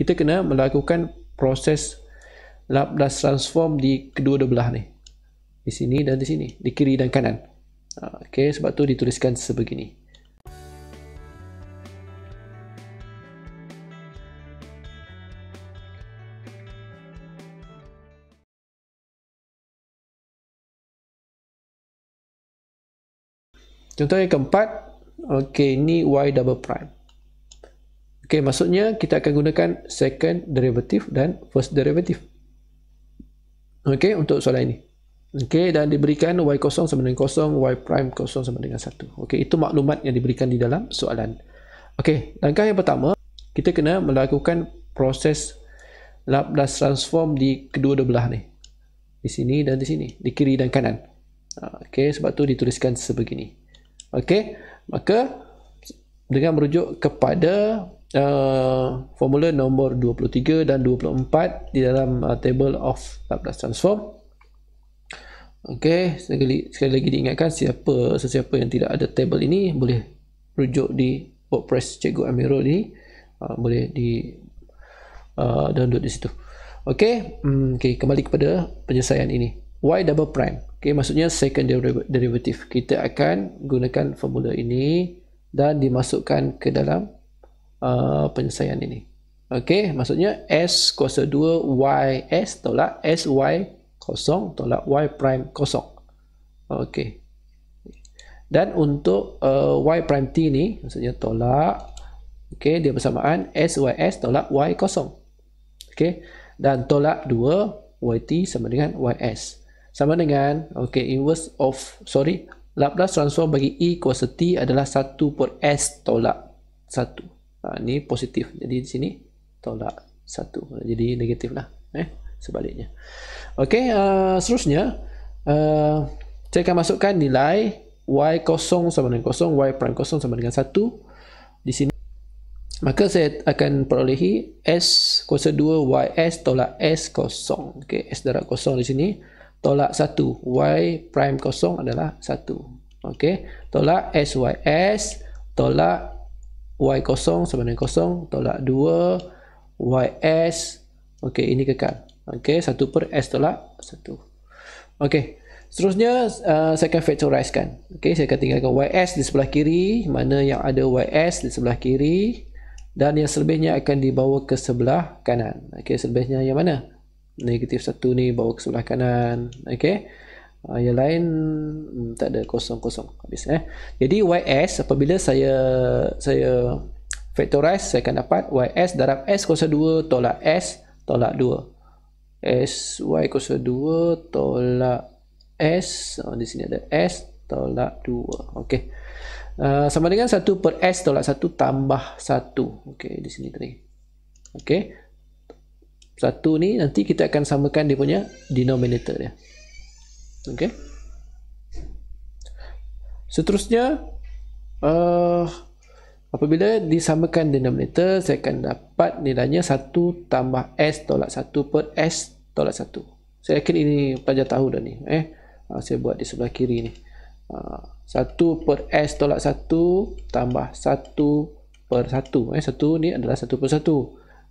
kita kena melakukan proses Laplace transform di kedua-dua belah ni di sini dan di sini di kiri dan kanan ha, okey sebab tu dituliskan sebegini contoh yang keempat okey ni y double prime Okay, maksudnya kita akan gunakan second derivative dan first derivative. Okay, untuk soalan ini. Okay, dan diberikan y kosong sama dengan kosong, y prime kosong sama dengan satu. Okay, itu maklumat yang diberikan di dalam soalan. Okay, langkah yang pertama, kita kena melakukan proses Laplace transform di kedua-dua belah ni. Di sini dan di sini. Di kiri dan kanan. Ha, okay, sebab tu dituliskan sebegini. Okay, maka dengan merujuk kepada uh, formula nombor 23 dan 24 di dalam uh, table of Laplace transform. Okey, sekali, sekali lagi diingatkan siapa sesiapa yang tidak ada table ini boleh rujuk di WordPress Cikgu Amiro ini uh, boleh di uh, download di situ. Okey, mm, okey kembali kepada penyelesaian ini. Y double prime. Okey, maksudnya second derivative. Kita akan gunakan formula ini dan dimasukkan ke dalam Uh, penyelesaian ini. Okey, maksudnya S kuasa 2 s tolak s y kosong tolak Y prime kosong. Okey. Dan untuk uh, Y prime T ni, maksudnya tolak Okey, dia bersamaan s y s tolak Y kosong. Okey, dan tolak 2 t sama dengan y s Sama dengan, okey, inverse of, sorry, Laplace transform bagi E kuasa T adalah 1 per S tolak 1. Ha, ni positif. Jadi di sini tolak satu, Jadi negatif lah. Eh? Sebaliknya. Okey. Uh, eh, seterusnya. Uh, saya akan masukkan nilai y kosong sama dengan kosong. Y prime kosong sama dengan satu Di sini. Maka saya akan perolehi S kuasa 2 YS tolak S kosong. Okey. S darab kosong di sini. Tolak 1. Y prime kosong adalah 1. Okey. Tolak SYS. Tolak y kosong sama dengan kosong tolak 2 ys ok ini kekal ok 1 per s tolak 1 ok seterusnya uh, saya akan factorize kan ok saya akan tinggalkan ys di sebelah kiri mana yang ada ys di sebelah kiri dan yang selebihnya akan dibawa ke sebelah kanan ok selebihnya yang mana negatif 1 ni bawa ke sebelah kanan ok ok uh, yang lain hmm, tak ada kosong-kosong habis eh jadi YS apabila saya saya factorize saya akan dapat YS darab S kuasa 2 tolak S tolak 2 S Y kuasa 2 tolak S oh, di sini ada S tolak 2 ok uh, sama dengan 1 per S tolak 1 tambah 1 ok di sini tadi ok 1 ni nanti kita akan samakan dia punya denominator dia Okey. Seterusnya uh, apabila disamakan denominator saya akan dapat nilainya 1 tambah S tolak 1 per S tolak 1. Saya yakin ini pelajar tahu dah ni. Eh, uh, saya buat di sebelah kiri ni. Uh, 1 per S tolak 1 tambah 1 per 1. Eh, 1 ni adalah 1 per 1.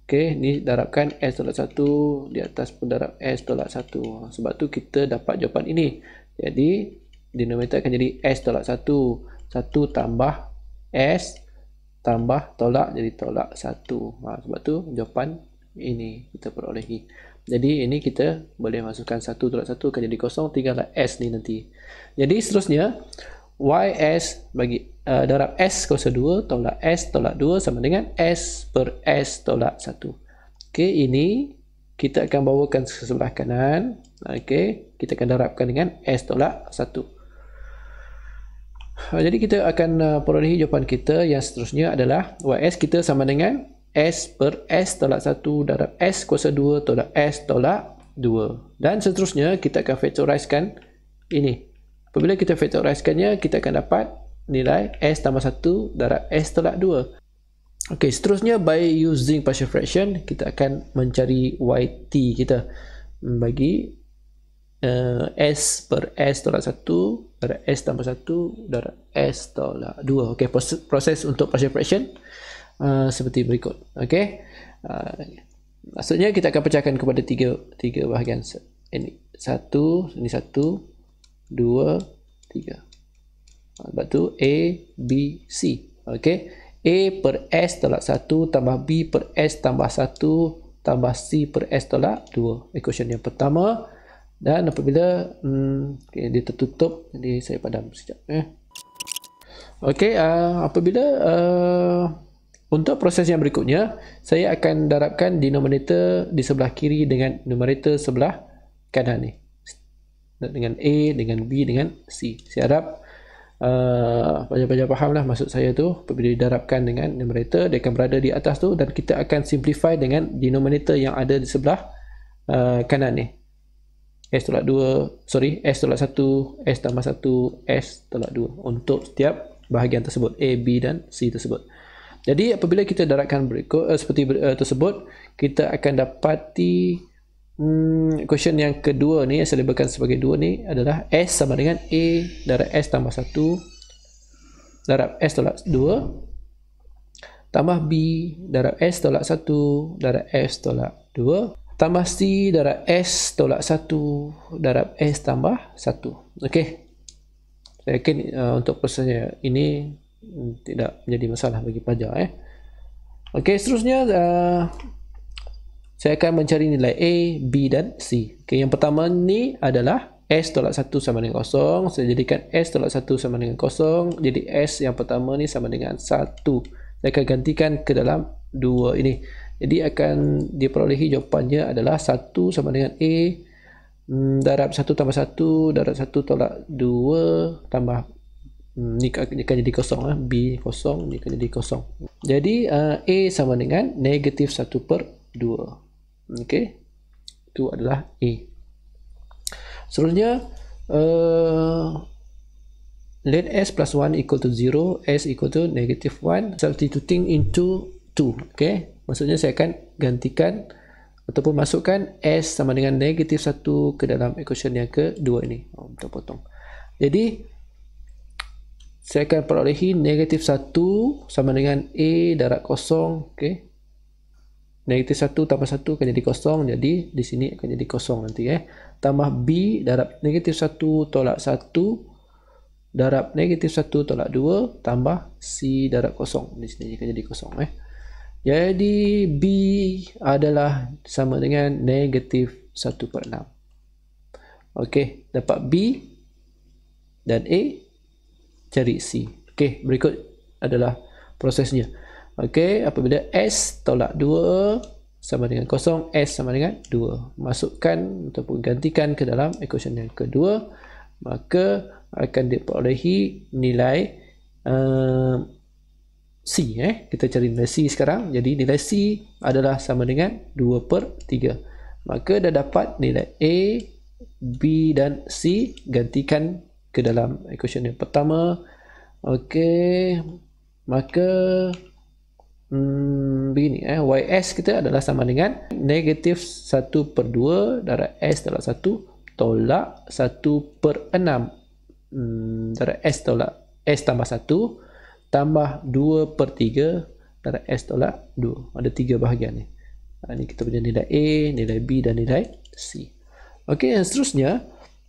Okey, ni darabkan S tolak 1 di atas pun darab S tolak 1. Sebab tu kita dapat jawapan ini. Jadi, denominator akan jadi S tolak 1. 1 tambah S tambah tolak jadi tolak 1. Ha, sebab tu jawapan ini kita perolehi. Jadi, ini kita boleh masukkan 1 tolak 1 akan jadi kosong. Tinggallah S ni nanti. Jadi, seterusnya, s bagi uh, eh, darab S kuasa 2 tolak S tolak 2 sama dengan S per S tolak 1. Okey, ini kita akan bawakan ke sebelah kanan. Okey, kita akan darabkan dengan S tolak 1. Uh, eh, jadi kita akan uh, perolehi jawapan kita yang seterusnya adalah YS kita sama dengan S per S tolak 1 darab S kuasa 2 tolak S tolak 2. Dan seterusnya kita akan factorize ini. Apabila kita factorize kita akan dapat nilai s tambah 1 darab s tolak 2 ok seterusnya by using partial fraction kita akan mencari yt kita hmm, bagi uh, s per s tolak 1 darab s tambah 1 darab s tolak 2 ok proses untuk partial fraction uh, seperti berikut ok uh, maksudnya kita akan pecahkan kepada tiga tiga bahagian ini satu, ini satu, dua, tiga. Lepas tu A, B, C. Okey. A per S tolak 1 tambah B per S tambah 1 tambah C per S tolak 2. Equation yang pertama. Dan apabila hmm, okay, dia tertutup, jadi saya padam sekejap. Eh. Okey, uh, ah, apabila uh, untuk proses yang berikutnya, saya akan darabkan denominator di sebelah kiri dengan numerator sebelah kanan ni. Dengan A, dengan B, dengan C. Saya harap Eh, banyak-banyak faham lah maksud saya tu apabila didarabkan dengan numerator dia akan berada di atas tu dan kita akan simplify dengan denominator yang ada di sebelah uh, kanan ni S tolak 2 sorry S tolak 1 S tambah 1 S tolak 2 untuk setiap bahagian tersebut A, B dan C tersebut jadi apabila kita darabkan berikut uh, seperti uh, tersebut kita akan dapati Hmm, question yang kedua ni yang saya lebihkan sebagai dua ni adalah S sama dengan A darab S tambah 1 darab S tolak 2 tambah B darab S tolak 1 darab S tolak 2 tambah C darab S tolak 1 darab S tambah 1 ok saya yakin uh, untuk persennya ini hmm, tidak menjadi masalah bagi pelajar eh. ok seterusnya uh, saya akan mencari nilai A, B dan C. Okay, yang pertama ni adalah S tolak 1 sama dengan kosong. Saya jadikan S tolak 1 sama dengan kosong. Jadi S yang pertama ni sama dengan 1. Saya akan gantikan ke dalam 2 ini. Jadi akan diperolehi jawapannya adalah 1 sama dengan A hmm, darab 1 tambah 1 darab 1 tolak 2 tambah hmm, ni akan jadi kosong lah. B kosong ni akan jadi kosong. Jadi eh, A sama dengan negatif 1 per 2. Okey. Itu adalah e. Selanjutnya, uh, eh, Let S plus 1 equal to 0 S equal to negative 1 Substituting into 2 okay? Maksudnya saya akan gantikan Ataupun masukkan S sama dengan negative 1 ke dalam equation yang ke 2 ini oh, Betul potong Jadi Saya akan perolehi negative 1 Sama dengan A darat kosong okay? negatif 1 tambah 1 akan jadi kosong jadi di sini akan jadi kosong nanti eh tambah B darab negatif 1 tolak 1 darab negatif 1 tolak 2 tambah C darab kosong di sini akan jadi kosong eh jadi B adalah sama dengan negatif 1 per 6 ok dapat B dan A cari C ok berikut adalah prosesnya Okey, apabila S tolak 2 sama dengan kosong S sama dengan 2. Masukkan ataupun gantikan ke dalam equation yang kedua, maka akan diperolehi nilai um, C. Eh. Kita cari nilai C sekarang. Jadi nilai C adalah sama dengan 2 per 3. Maka dah dapat nilai A, B dan C gantikan ke dalam equation yang pertama. Okey, maka hmm, begini eh ys kita adalah sama dengan negatif 1 per 2 darah s darab 1 tolak 1 per 6 hmm, darab s tolak s tambah 1 tambah 2 per 3 darah s tolak 2 ada 3 bahagian ni ha, ni kita punya nilai A, nilai B dan nilai C ok yang seterusnya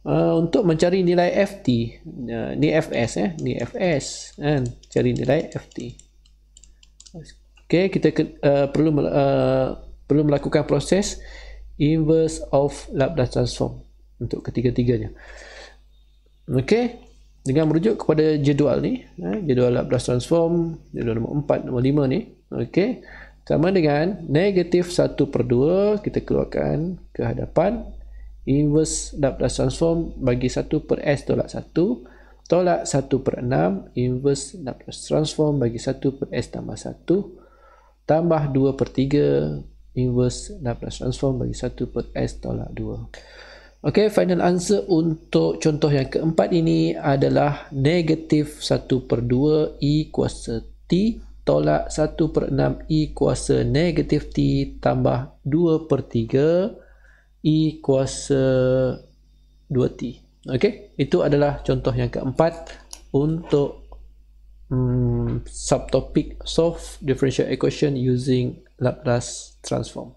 Uh, untuk mencari nilai FT uh, ni FS eh ni FS kan cari nilai FT Okay, kita uh, perlu uh, perlu melakukan proses inverse of Laplace transform untuk ketiga-tiganya. Okay, dengan merujuk kepada jadual ni, eh, jadual Laplace transform, jadual nombor 4, nombor 5 ni, okay, sama dengan negatif 1 per 2, kita keluarkan ke hadapan, inverse Laplace transform bagi 1 per S tolak 1, tolak 1 per 6, inverse Laplace transform bagi 1 per S tambah 1, tambah 2 per 3 inverse Laplace transform bagi 1 per S tolak 2. Okay, final answer untuk contoh yang keempat ini adalah negatif 1 per 2 E kuasa T tolak 1 per 6 E kuasa negatif T tambah 2 per 3 E kuasa 2T. Okay, itu adalah contoh yang keempat untuk um, subtopic solve differential equation using Laplace transform.